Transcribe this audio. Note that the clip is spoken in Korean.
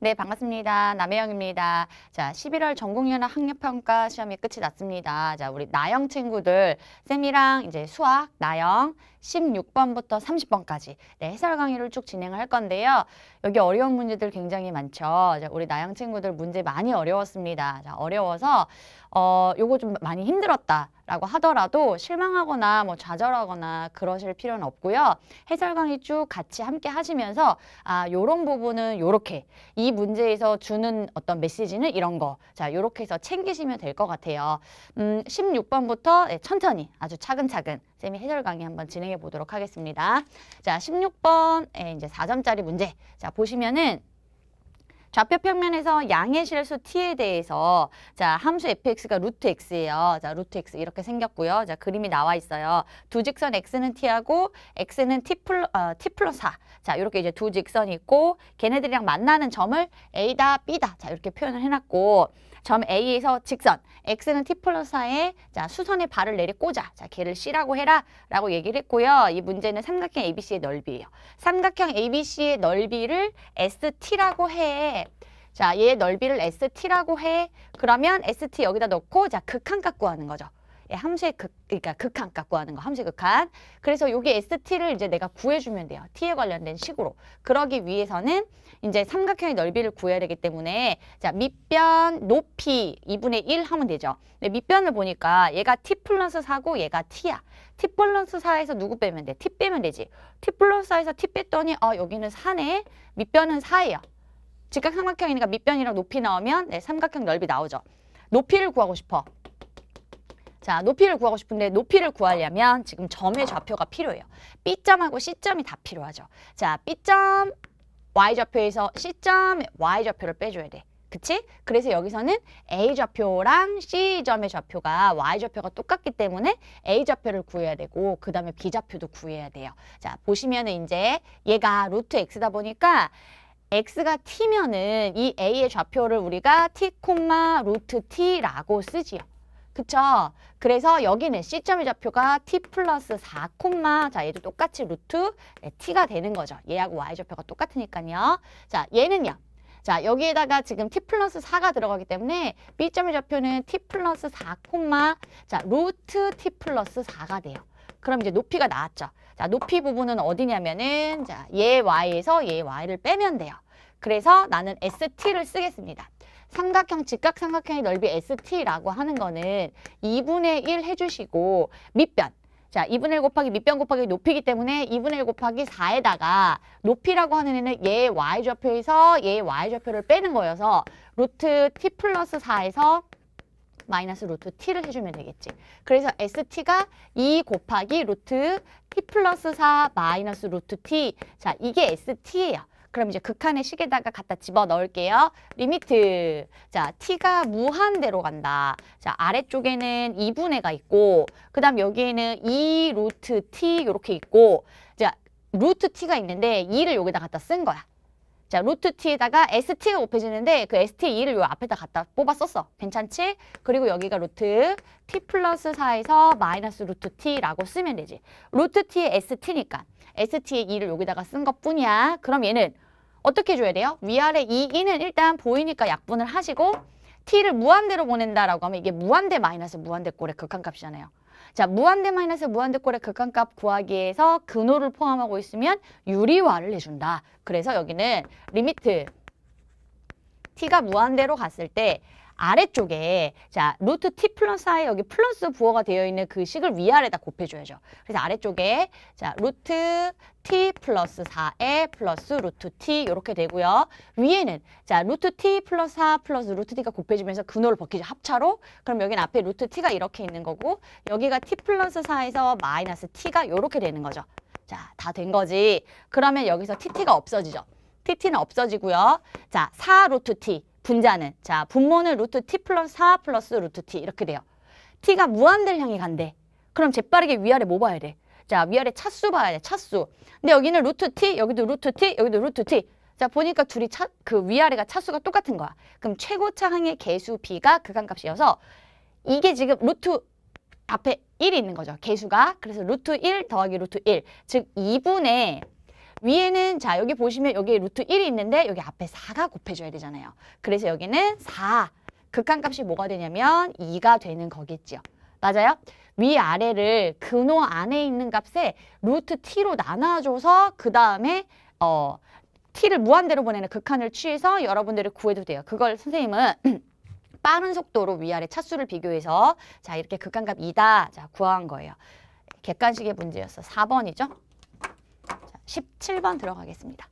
네, 반갑습니다. 남혜영입니다. 자, 11월 전국연합 학력평가 시험이 끝이 났습니다. 자, 우리 나영 친구들, 쌤이랑 이제 수학, 나영 16번부터 30번까지 네, 해설 강의를 쭉 진행을 할 건데요. 여기 어려운 문제들 굉장히 많죠. 자, 우리 나영 친구들 문제 많이 어려웠습니다. 자, 어려워서 어, 요거 좀 많이 힘들었다. 라고 하더라도 실망하거나 뭐 좌절하거나 그러실 필요는 없고요. 해설 강의 쭉 같이 함께 하시면서 아, 요런 부분은 요렇게 이 문제에서 주는 어떤 메시지는 이런 거. 자, 요렇게 해서 챙기시면 될 것 같아요. 음, 16번부터 네, 천천히 아주 차근차근 쌤이 해설 강의 한번 진행해 보도록 하겠습니다. 자, 16번 에 이제 4점짜리 문제. 자, 보시면은 좌표 평면에서 양의 실수 t에 대해서 자 함수 fx가 루트 x예요. 자 루트 x 이렇게 생겼고요. 자 그림이 나와 있어요. 두 직선 x는 t하고 x는 t 플러 어, t 플러스 4. 자 이렇게 이제 두 직선이 있고 걔네들이랑 만나는 점을 a다 b다. 자 이렇게 표현을 해놨고 점 A에서 직선, X는 T 플러스 4에 자, 수선에 발을 내리 꽂아. 자, 걔를 C라고 해라. 라고 얘기를 했고요. 이 문제는 삼각형 ABC의 넓이예요. 삼각형 ABC의 넓이를 ST라고 해. 자, 얘 넓이를 ST라고 해. 그러면 ST 여기다 넣고 자, 극한값 구하는 거죠. 예, 함수의 극, 그러니까 극한값 구하는 거, 함수의 극한. 그래서 여기 ST를 이제 내가 구해주면 돼요. T에 관련된 식으로. 그러기 위해서는 이제 삼각형의 넓이를 구해야 되기 때문에 자, 밑변 높이 2분의 1 하면 되죠. 근데 밑변을 보니까 얘가 T 플러스 4고 얘가 T야. T 플러스 4에서 누구 빼면 돼? T 빼면 되지. T 플러스 4에서 T 뺐더니 어, 여기는 4네. 밑변은 4예요. 직각 삼각형이니까 밑변이랑 높이 나오면 네, 삼각형 넓이 나오죠. 높이를 구하고 싶어. 자, 높이를 구하고 싶은데 높이를 구하려면 지금 점의 좌표가 필요해요. B점하고 C점이 다 필요하죠. 자, B점 Y좌표에서 C점 Y좌표를 빼줘야 돼. 그치? 그래서 여기서는 A좌표랑 C점의 좌표가 Y좌표가 똑같기 때문에 A좌표를 구해야 되고 그 다음에 B좌표도 구해야 돼요. 자 보시면은 이제 얘가 루트 X다 보니까 x가 t면은 이 a의 좌표를 우리가 t, 루트 t라고 쓰지요. 그쵸? 그래서 여기는 C점의 좌표가 T 플러스 4 콤마 자 얘도 똑같이 루트 네, T가 되는 거죠. 얘하고 Y좌표가 똑같으니까요. 자 얘는요. 자 여기에다가 지금 T 플러스 4가 들어가기 때문에 B점의 좌표는 T 플러스 4 콤마 자 루트 T 플러스 4가 돼요. 그럼 이제 높이가 나왔죠. 자, 높이 부분은 어디냐면은 자, 얘 y에서 얘 y를 빼면 돼요. 그래서 나는 st를 쓰겠습니다. 삼각형, 직각 삼각형의 넓이 st라고 하는 거는 2분의 1 해주시고 밑변, 자, 2분의 1 곱하기 밑변 곱하기 높이기 때문에 2분의 1 곱하기 4에다가 높이라고 하는 애는 얘 y좌표에서 얘 y좌표를 빼는 거여서 루트 t 플러스 4에서 마이너스 루트 t를 해주면 되겠지. 그래서 st가 2 곱하기 루트 t 플러스 4 마이너스 루트 t. 자, 이게 st예요. 그럼 이제 극한의 식에다가 갖다 집어넣을게요. 리미트. 자, t가 무한대로 간다. 자, 아래쪽에는 2분의 가 있고 그 다음 여기에는 2 루트 t 이렇게 있고 자, 루트 t가 있는데 2를 여기다 갖다 쓴 거야. 자, 루트 t에다가 st가 곱해지는데 그 st2를 요 앞에다 갖다 뽑아 썼어. 괜찮지? 그리고 여기가 루트 t 플러스 4에서 마이너스 루트 t라고 쓰면 되지. 루트 t에 st니까 s t 에 2를 여기다가 쓴 것뿐이야. 그럼 얘는 어떻게 줘야 돼요? 위아래 2, 2는 일단 보이니까 약분을 하시고 t를 무한대로 보낸다라고 하면 이게 무한대 마이너스 무한대 꼴의 극한값이잖아요. 자, 무한대 마이너스 무한대 꼴의 극한값 구하기에서 근호를 포함하고 있으면 유리화를 해준다 그래서 여기는 리미트 t가 무한대로 갔을 때 아래쪽에 자 루트 t 플러스 i 여기 플러스 부호가 되어 있는 그 식을 위아래다 곱해줘야죠. 그래서 아래쪽에 자 루트 t 플러스 4에 플러스 루트 t 이렇게 되고요. 위에는 자 루트 t 플러스 4 플러스 루트 t가 곱해지면서 근호를 벗기죠. 합차로. 그럼 여기는 앞에 루트 t가 이렇게 있는 거고 여기가 t 플러스 4에서 마이너스 t가 이렇게 되는 거죠. 자 다 된 거지. 그러면 여기서 tt가 없어지죠. tt는 없어지고요. 자 4루트 t 분자는 자 분모는 루트 t 플러스 4 플러스 루트 t 이렇게 돼요. t가 무한대를 향해 간대. 그럼 재빠르게 위아래 뭐 봐야 돼? 자 위아래 차수 봐야 돼 차수. 근데 여기는 루트 t 여기도 루트 t 여기도 루트 t. 자 보니까 둘이 차, 그 위아래가 차수가 똑같은 거야. 그럼 최고차 항의 개수 b가 그간값이어서 이게 지금 루트 앞에 1이 있는 거죠. 개수가. 그래서 루트 1 더하기 루트 1. 즉 2분의 위에는 자 여기 보시면 여기 루트 1이 있는데 여기 앞에 4가 곱해줘야 되잖아요. 그래서 여기는 4. 극한값이 뭐가 되냐면 2가 되는 거겠지요. 맞아요? 위아래를 근호 안에 있는 값에 루트 t로 나눠줘서 그 다음에 어 t를 무한대로 보내는 극한을 취해서 여러분들을 구해도 돼요. 그걸 선생님은 빠른 속도로 위아래 차수를 비교해서 자 이렇게 극한값 2다 자 구한 거예요. 객관식의 문제였어. 4번이죠. 17번 들어가겠습니다.